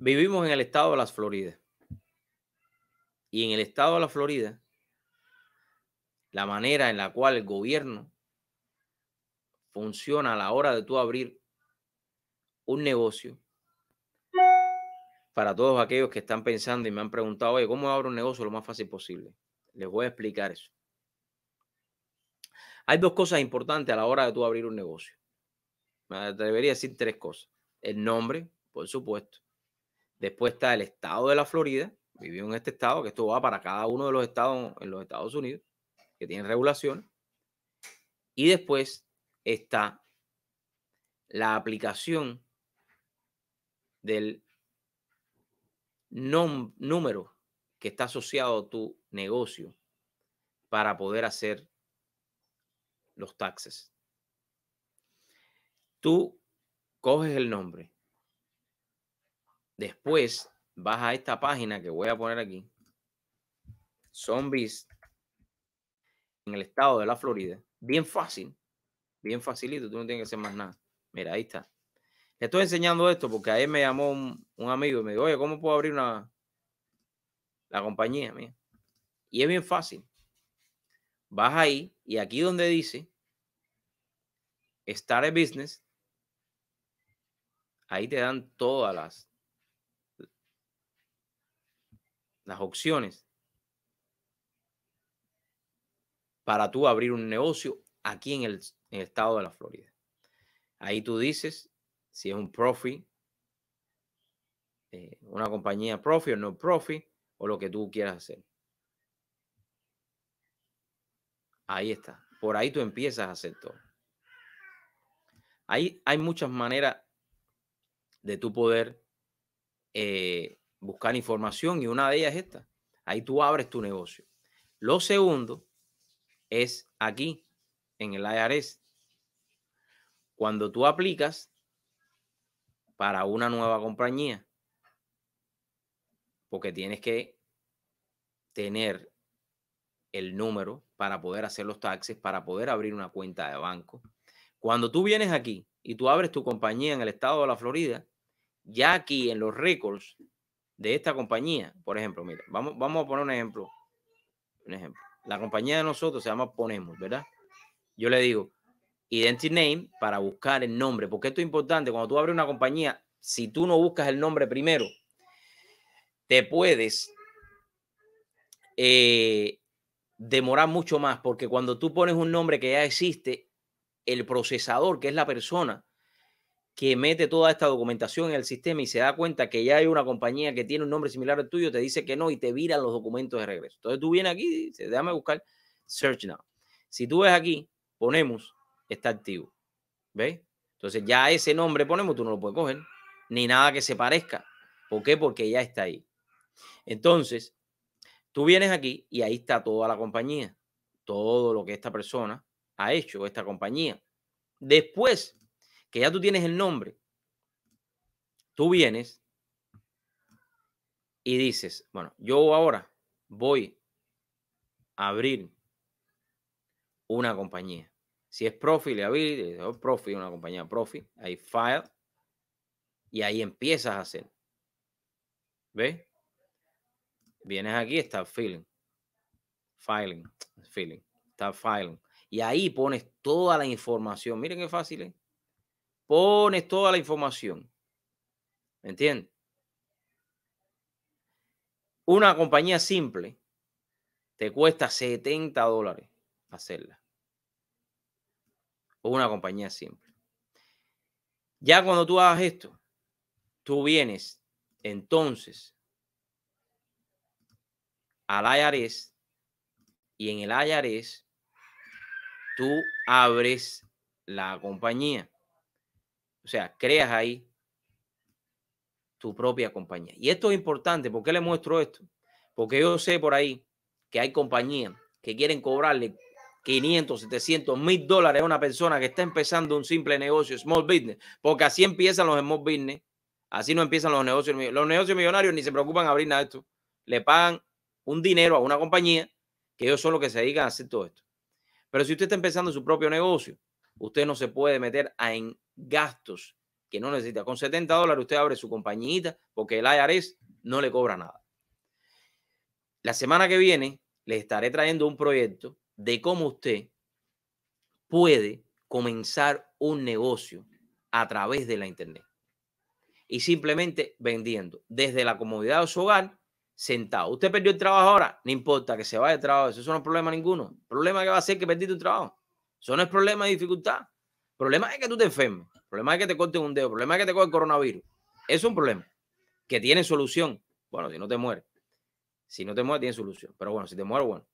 Vivimos en el estado de las Floridas. Y en el estado de la Florida, la manera en la cual el gobierno funciona a la hora de tú abrir un negocio, para todos aquellos que están pensando y me han preguntado, oye, ¿cómo abro un negocio lo más fácil posible? Les voy a explicar eso. Hay dos cosas importantes a la hora de tú abrir un negocio. Me atrevería decir tres cosas. El nombre, por supuesto. Después está el estado de la Florida. vivió en este estado, que esto va para cada uno de los estados en los Estados Unidos, que tienen regulación. Y después está la aplicación del número que está asociado a tu negocio para poder hacer los taxes. Tú coges el nombre, Después vas a esta página que voy a poner aquí. Zombies en el estado de la Florida. Bien fácil. Bien facilito. Tú no tienes que hacer más nada. Mira, ahí está. Le estoy enseñando esto porque ayer me llamó un, un amigo y me dijo, oye, ¿cómo puedo abrir una la compañía mía? Y es bien fácil. Vas ahí y aquí donde dice Start a Business, ahí te dan todas las, las opciones para tú abrir un negocio aquí en el, estado de la Florida. Ahí tú dices si es un profi, eh, una compañía profi o no profi, o lo que tú quieras hacer. Ahí está. Por ahí tú empiezas a hacer todo. Ahí hay muchas maneras de tú poder eh, buscar información y una de ellas es esta. Ahí tú abres tu negocio. Lo segundo es aquí, en el IRS. Cuando tú aplicas para una nueva compañía, porque tienes que tener el número para poder hacer los taxes, para poder abrir una cuenta de banco. Cuando tú vienes aquí y tú abres tu compañía en el estado de la Florida, ya aquí en los récords de esta compañía, por ejemplo, mira, vamos, vamos a poner un ejemplo. Un ejemplo. La compañía de nosotros se llama Ponemos, ¿verdad? Yo le digo, identity name para buscar el nombre, porque esto es importante. Cuando tú abres una compañía, si tú no buscas el nombre primero, te puedes eh, demorar mucho más, porque cuando tú pones un nombre que ya existe, el procesador, que es la persona, que mete toda esta documentación en el sistema y se da cuenta que ya hay una compañía que tiene un nombre similar al tuyo, te dice que no y te viran los documentos de regreso. Entonces tú vienes aquí y dices, déjame buscar Search Now. Si tú ves aquí, ponemos, está activo. ¿Ves? Entonces ya ese nombre ponemos, tú no lo puedes coger, ni nada que se parezca. ¿Por qué? Porque ya está ahí. Entonces, tú vienes aquí y ahí está toda la compañía, todo lo que esta persona ha hecho, esta compañía. Después que ya tú tienes el nombre, tú vienes y dices, bueno, yo ahora voy a abrir una compañía. Si es Profi, le abrí, Profi, una compañía Profi, ahí File, y ahí empiezas a hacer. ¿Ves? Vienes aquí, está Feeling. Filing, Filing. está Filing. Y ahí pones toda la información. Miren qué fácil ¿eh? pones toda la información. ¿Me entiendes? Una compañía simple te cuesta 70 dólares hacerla. O una compañía simple. Ya cuando tú hagas esto, tú vienes entonces al IRS y en el IRS tú abres la compañía. O sea, creas ahí tu propia compañía. Y esto es importante, ¿por qué le muestro esto? Porque yo sé por ahí que hay compañías que quieren cobrarle 500, 700, mil dólares a una persona que está empezando un simple negocio, small business, porque así empiezan los small business, así no empiezan los negocios. Los negocios millonarios ni se preocupan a abrir nada de esto. Le pagan un dinero a una compañía que ellos son los que se dedican a hacer todo esto. Pero si usted está empezando su propio negocio, usted no se puede meter en gastos que no necesita. Con 70 dólares usted abre su compañita porque el IRS no le cobra nada. La semana que viene les estaré trayendo un proyecto de cómo usted puede comenzar un negocio a través de la Internet. Y simplemente vendiendo desde la comodidad de su hogar, sentado. Usted perdió el trabajo ahora, no importa que se vaya el trabajo, eso no es problema ninguno. El problema que va a ser que perdiste un trabajo. Eso no es problema de dificultad. El problema es que tú te enfermes. El problema es que te corten un dedo. El problema es que te coge el coronavirus. Es un problema que tiene solución. Bueno, si no te mueres. Si no te mueres, tiene solución. Pero bueno, si te mueres, bueno.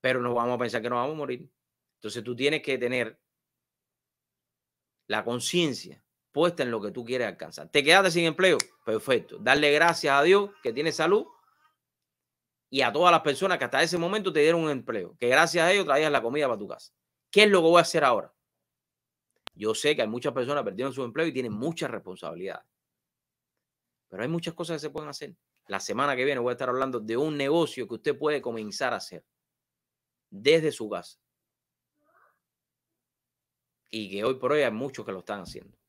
Pero no vamos a pensar que nos vamos a morir. Entonces tú tienes que tener la conciencia puesta en lo que tú quieres alcanzar. ¿Te quedaste sin empleo? Perfecto. Darle gracias a Dios que tiene salud y a todas las personas que hasta ese momento te dieron un empleo, que gracias a ellos traías la comida para tu casa. ¿Qué es lo que voy a hacer ahora? Yo sé que hay muchas personas perdieron su empleo y tienen muchas responsabilidades. Pero hay muchas cosas que se pueden hacer. La semana que viene voy a estar hablando de un negocio que usted puede comenzar a hacer desde su casa. Y que hoy por hoy hay muchos que lo están haciendo.